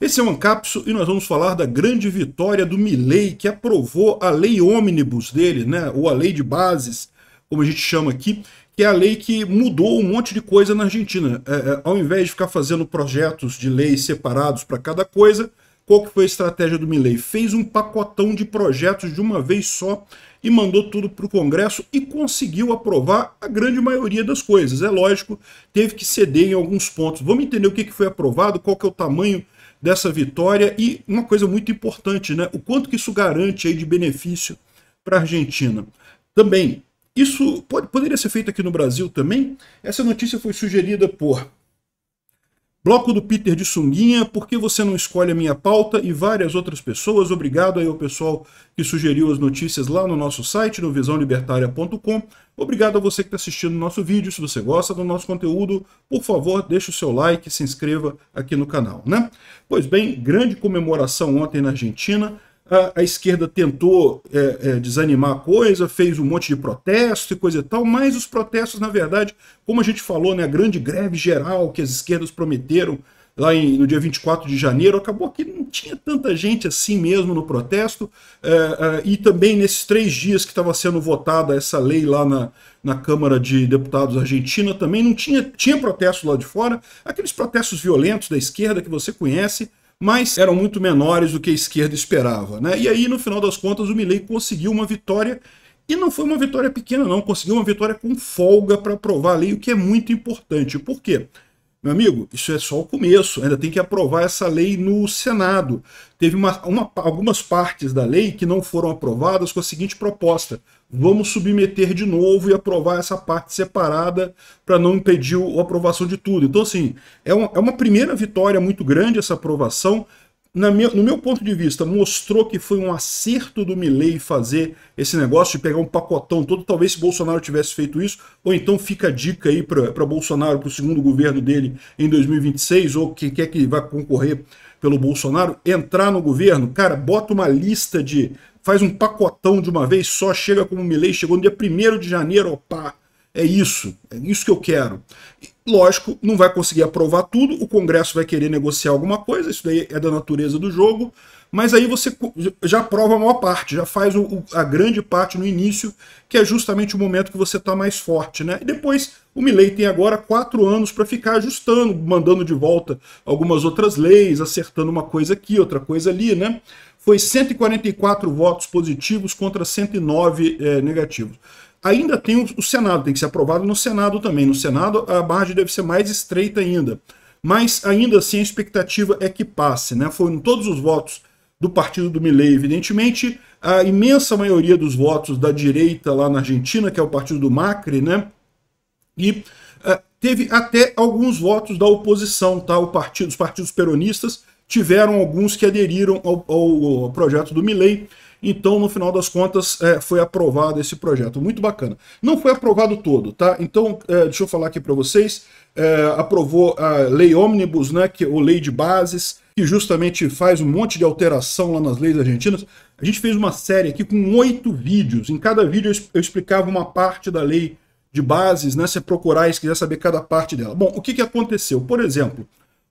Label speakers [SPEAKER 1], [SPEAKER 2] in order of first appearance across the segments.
[SPEAKER 1] Esse é o Ancapso e nós vamos falar da grande vitória do Milley, que aprovou a lei ônibus dele, né? ou a lei de bases, como a gente chama aqui, que é a lei que mudou um monte de coisa na Argentina. É, é ao invés de ficar fazendo projetos de leis separados para cada coisa, qual que foi a estratégia do Milley? Fez um pacotão de projetos de uma vez só e mandou tudo para o Congresso e conseguiu aprovar a grande maioria das coisas. É lógico, teve que ceder em alguns pontos. Vamos entender o que, que foi aprovado, qual que é o tamanho dessa vitória e uma coisa muito importante, né? O quanto que isso garante aí de benefício para a Argentina. Também, isso pode, poderia ser feito aqui no Brasil também. Essa notícia foi sugerida por Bloco do Peter de Sunguinha, por que você não escolhe a minha pauta? E várias outras pessoas. Obrigado aí ao pessoal que sugeriu as notícias lá no nosso site, no visãolibertária.com. Obrigado a você que está assistindo o nosso vídeo. Se você gosta do nosso conteúdo, por favor, deixe o seu like, se inscreva aqui no canal, né? Pois bem, grande comemoração ontem na Argentina a, a esquerda tentou é, é, desanimar a coisa, fez um monte de protesto e coisa e tal, mas os protestos, na verdade, como a gente falou, né, a grande greve geral que as esquerdas prometeram lá em, no dia 24 de janeiro, acabou que não tinha tanta gente assim mesmo no protesto, é, é, e também nesses três dias que estava sendo votada essa lei lá na, na Câmara de Deputados Argentina, também não tinha, tinha protesto lá de fora, aqueles protestos violentos da esquerda que você conhece, mas eram muito menores do que a esquerda esperava. Né? E aí, no final das contas, o Milley conseguiu uma vitória e não foi uma vitória pequena, não. Conseguiu uma vitória com folga para aprovar a lei, o que é muito importante. Por quê? Meu amigo, isso é só o começo, ainda tem que aprovar essa lei no Senado. Teve uma, uma, algumas partes da lei que não foram aprovadas com a seguinte proposta: vamos submeter de novo e aprovar essa parte separada para não impedir a aprovação de tudo. Então, assim, é uma, é uma primeira vitória muito grande essa aprovação, minha, no meu ponto de vista, mostrou que foi um acerto do Milley fazer esse negócio de pegar um pacotão todo. Talvez se Bolsonaro tivesse feito isso, ou então fica a dica aí para Bolsonaro, para o segundo governo dele em 2026, ou quem quer que vá concorrer pelo Bolsonaro, entrar no governo, cara, bota uma lista de. faz um pacotão de uma vez só, chega como Milley, chegou no dia 1 de janeiro, opa É isso, é isso que eu quero. Lógico, não vai conseguir aprovar tudo, o Congresso vai querer negociar alguma coisa, isso daí é da natureza do jogo, mas aí você já aprova a maior parte, já faz o, a grande parte no início, que é justamente o momento que você está mais forte. Né? E depois o Milley tem agora quatro anos para ficar ajustando, mandando de volta algumas outras leis, acertando uma coisa aqui, outra coisa ali, né? Foi 144 votos positivos contra 109 é, eh, negativos. Ainda tem o, Senado, tem que ser aprovado no Senado também. No Senado, a margem deve ser mais estreita ainda. Mas ainda assim, a expectativa é que passe. Né? Foram todos os votos do partido do Milei, evidentemente. A imensa maioria dos votos da direita lá na Argentina, que é o partido do Macri, né? E uh, teve até alguns votos da oposição, tá? O partido, os partidos peronistas tiveram alguns que aderiram ao, ao, ao projeto do Milley. Então, no final das contas, é, foi aprovado esse projeto. Muito bacana. Não foi aprovado todo, tá? Então, é, deixa eu falar aqui para vocês. É, aprovou a lei omnibus né, que, é ou lei de bases, que justamente faz um monte de alteração lá nas leis argentinas. A gente fez uma série aqui com oito vídeos. Em cada vídeo eu explicava uma parte da lei de bases, né? Se é procurar e se quiser saber cada parte dela. Bom, o que, que aconteceu? Por exemplo,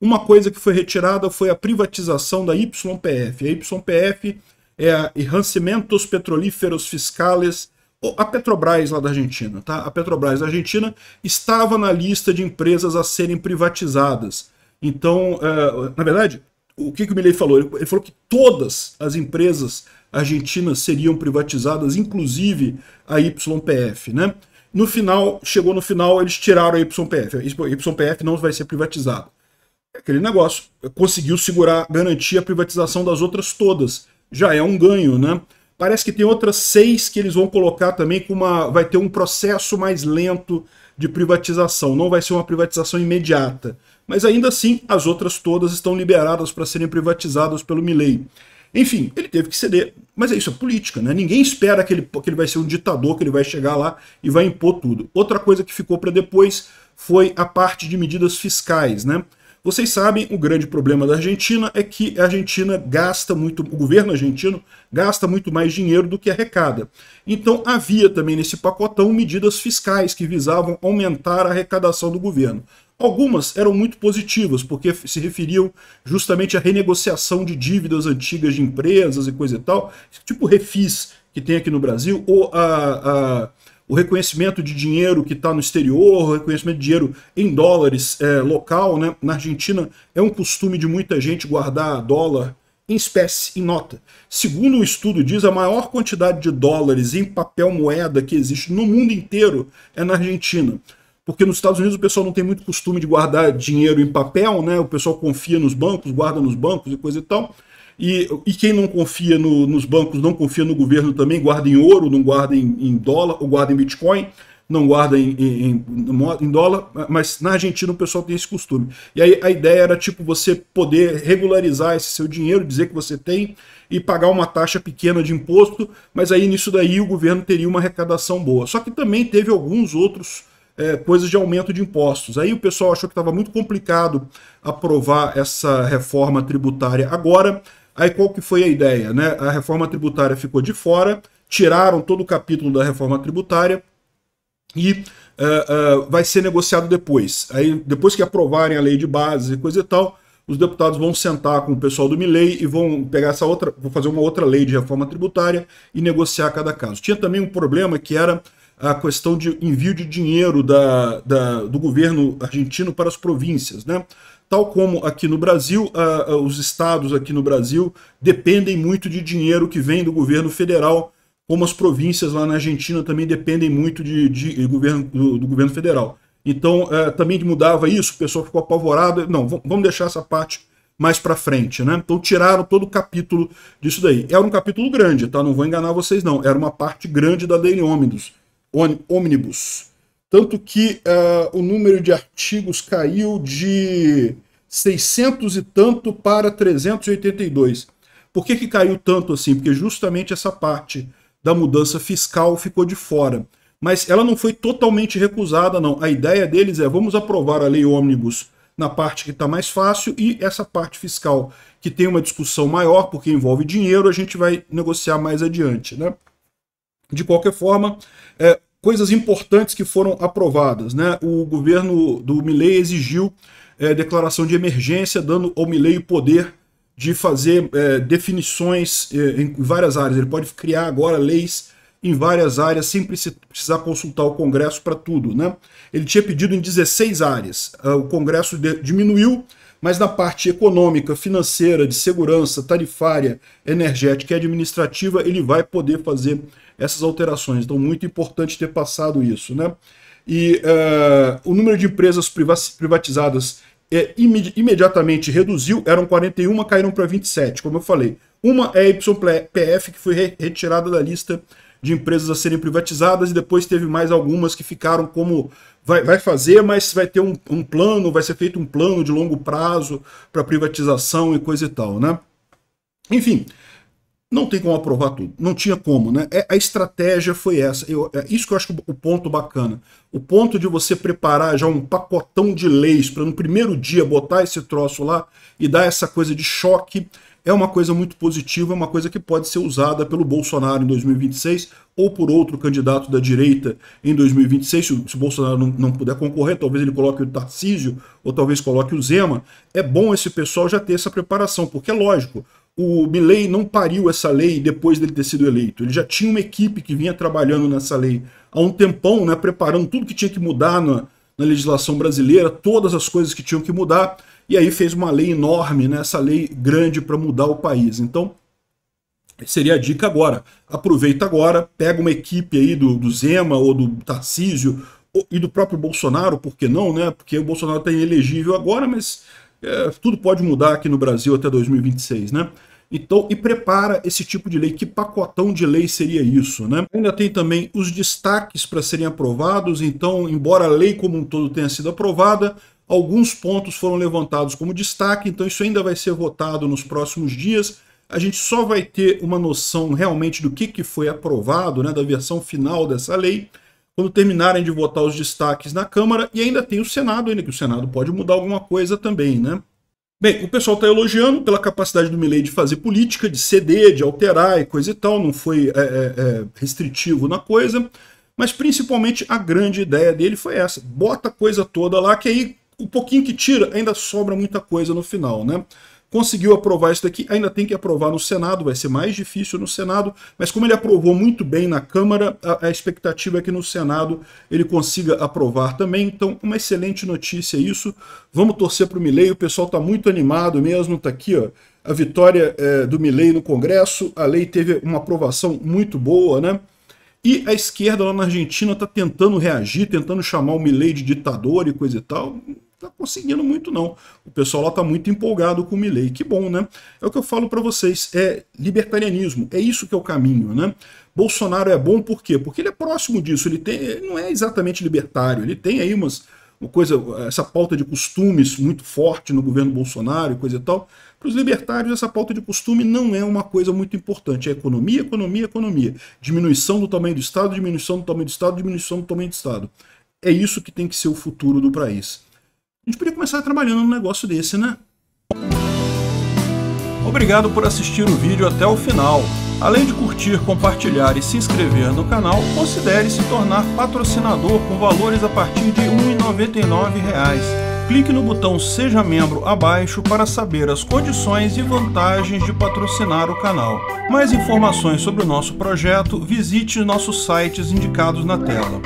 [SPEAKER 1] uma coisa que foi retirada foi a privatização da YPF. A YPF é Enrancimentos Petrolíferos Fiscales, a Petrobras lá da Argentina, tá? A Petrobras da Argentina estava na lista de empresas a serem privatizadas. Então, é, na verdade, o que, que o Milley falou? Ele falou que todas as empresas argentinas seriam privatizadas, inclusive a YPF, né? No final, chegou no final, eles tiraram a YPF. A YPF não vai ser privatizada. Aquele negócio conseguiu segurar, garantir a privatização das outras todas já é um ganho, né? Parece que tem outras seis que eles vão colocar também com uma. Vai ter um processo mais lento de privatização. Não vai ser uma privatização imediata. Mas ainda assim, as outras todas estão liberadas para serem privatizadas pelo Milley. Enfim, ele teve que ceder. Mas é isso, é política, né? Ninguém espera que ele, que ele vai ser um ditador, que ele vai chegar lá e vai impor tudo. Outra coisa que ficou para depois foi a parte de medidas fiscais, né? Vocês sabem, o grande problema da Argentina é que a Argentina gasta muito, o governo argentino gasta muito mais dinheiro do que arrecada. Então havia também nesse pacotão medidas fiscais que visavam aumentar a arrecadação do governo. Algumas eram muito positivas, porque se referiam justamente à renegociação de dívidas antigas de empresas e coisa e tal, tipo refis que tem aqui no Brasil, ou a, a o reconhecimento de dinheiro que está no exterior, o reconhecimento de dinheiro em dólares é, local. Né? Na Argentina é um costume de muita gente guardar dólar em espécie, em nota. Segundo um estudo diz, a maior quantidade de dólares em papel moeda que existe no mundo inteiro é na Argentina. Porque nos Estados Unidos o pessoal não tem muito costume de guardar dinheiro em papel, né? O pessoal confia nos bancos, guarda nos bancos e coisa e tal. E, e quem não confia no, nos bancos, não confia no governo também, guarda em ouro, não guarda em, em dólar, ou guarda em Bitcoin, não guarda em, em, em, dólar, mas na Argentina o pessoal tem esse costume. E aí a ideia era tipo você poder regularizar esse seu dinheiro, dizer que você tem e pagar uma taxa pequena de imposto, mas aí nisso daí o governo teria uma arrecadação boa. Só que também teve alguns outros é, coisas de aumento de impostos. Aí o pessoal achou que estava muito complicado aprovar essa reforma tributária agora, Aí qual que foi a ideia? Né? A reforma tributária ficou de fora, tiraram todo o capítulo da reforma tributária e uh, uh, vai ser negociado depois. Aí depois que aprovarem a lei de base e coisa e tal, os deputados vão sentar com o pessoal do Milei e vão pegar essa outra, vão fazer uma outra lei de reforma tributária e negociar cada caso. Tinha também um problema que era a questão de envio de dinheiro da, da, do governo argentino para as províncias, né? Tal como aqui no Brasil, os estados aqui no Brasil dependem muito de dinheiro que vem do governo federal, como as províncias lá na Argentina também dependem muito de, de, de governo, do, do, governo federal. Então, é, também mudava isso, o pessoal ficou apavorado. Não, vamos deixar essa parte mais para frente, né? Então tiraram todo o capítulo disso daí. Era um capítulo grande, tá? Não vou enganar vocês não. Era uma parte grande da Lei Ômidos ônibus. Tanto que uh, o número de artigos caiu de 600 e tanto para 382. Por que, que caiu tanto assim? Porque justamente essa parte da mudança fiscal ficou de fora. Mas ela não foi totalmente recusada, não. A ideia deles é vamos aprovar a lei ônibus na parte que está mais fácil e essa parte fiscal que tem uma discussão maior, porque envolve dinheiro, a gente vai negociar mais adiante. Né? De qualquer forma, é, coisas importantes que foram aprovadas. Né? O governo do Milley exigiu é, declaração de emergência, dando ao Milley o poder de fazer é, definições é, em várias áreas. Ele pode criar agora leis em várias áreas sem precisar consultar o Congresso para tudo. Né? Ele tinha pedido em 16 áreas. Ah, o Congresso diminuiu mas na parte econômica, financeira, de segurança, tarifária, energética e administrativa, ele vai poder fazer essas alterações. Então, muito importante ter passado isso. Né? E uh, o número de empresas privatizadas é, eh, imed imediatamente reduziu, eram 41, caíram para 27, como eu falei. Uma é a YPF, que foi re retirada da lista de empresas a serem privatizadas e depois teve mais algumas que ficaram como vai, vai fazer, mas vai ter um, um plano, vai ser feito um plano de longo prazo para privatização e coisa e tal, né? Enfim, não tem como aprovar tudo, não tinha como, né? É, a estratégia foi essa. Eu, é isso que eu acho o ponto bacana. O ponto de você preparar já um pacotão de leis para no primeiro dia botar esse troço lá e dar essa coisa de choque é uma coisa muito positiva, é uma coisa que pode ser usada pelo Bolsonaro em 2026 ou por outro candidato da direita em 2026. Se o Bolsonaro não, não puder concorrer, talvez ele coloque o Tarcísio ou talvez coloque o Zema. É bom esse pessoal já ter essa preparação, porque é lógico, o Milley não pariu essa lei depois dele ter sido eleito. Ele já tinha uma equipe que vinha trabalhando nessa lei há um tempão, né, preparando tudo que tinha que mudar na, na legislação brasileira, todas as coisas que tinham que mudar. E aí fez uma lei enorme, né? essa lei grande para mudar o país. Então, seria a dica agora. Aproveita agora, pega uma equipe aí do, do Zema ou do Tarcísio e do próprio Bolsonaro, por que não, né? Porque o Bolsonaro está inelegível agora, mas é, tudo pode mudar aqui no Brasil até 2026, né? Então, e prepara esse tipo de lei, que pacotão de lei seria isso, né? Ainda tem também os destaques para serem aprovados, então, embora a lei como um todo tenha sido aprovada, Alguns pontos foram levantados como destaque, então isso ainda vai ser votado nos próximos dias. A gente só vai ter uma noção realmente do que, que foi aprovado, né, da versão final dessa lei, quando terminarem de votar os destaques na Câmara, e ainda tem o Senado, ainda que o Senado pode mudar alguma coisa também, né? Bem, o pessoal está elogiando pela capacidade do Milley de fazer política, de ceder, de alterar e coisa e tal, não foi é, é, é, restritivo na coisa, mas principalmente a grande ideia dele foi essa, bota a coisa toda lá, que aí o pouquinho que tira, ainda sobra muita coisa no final, né? Conseguiu aprovar isso daqui, ainda tem que aprovar no Senado, vai ser mais difícil no Senado, mas como ele aprovou muito bem na Câmara, a, a expectativa é que no Senado ele consiga aprovar também. Então, uma excelente notícia isso. Vamos torcer para o Milei, o pessoal está muito animado mesmo, está aqui, ó a vitória é, do Milley no Congresso, a lei teve uma aprovação muito boa, né? E a esquerda lá na Argentina está tentando reagir, tentando chamar o Milley de ditador e coisa e tal tá conseguindo muito não. O pessoal lá tá muito empolgado com o Milley, que bom, né? É o que eu falo para vocês, é libertarianismo, é isso que é o caminho, né? Bolsonaro é bom por quê? Porque ele é próximo disso, ele, tem, ele não é exatamente libertário, ele tem aí umas uma coisa, essa pauta de costumes muito forte no governo Bolsonaro e coisa e tal. Para os libertários, essa pauta de costume não é uma coisa muito importante. É economia, economia, economia. Diminuição do tamanho do Estado, diminuição do tamanho do Estado, diminuição do tamanho do Estado. É isso que tem que ser o futuro do país. A gente podia começar trabalhando num negócio desse, né? Obrigado por assistir o vídeo até o final. Além de curtir, compartilhar e se inscrever no canal, considere se tornar patrocinador com valores a partir de R$ 1,99 clique no botão Seja Membro abaixo para saber as condições e vantagens de patrocinar o canal. Mais informações sobre o nosso projeto, visite nossos sites indicados na tela.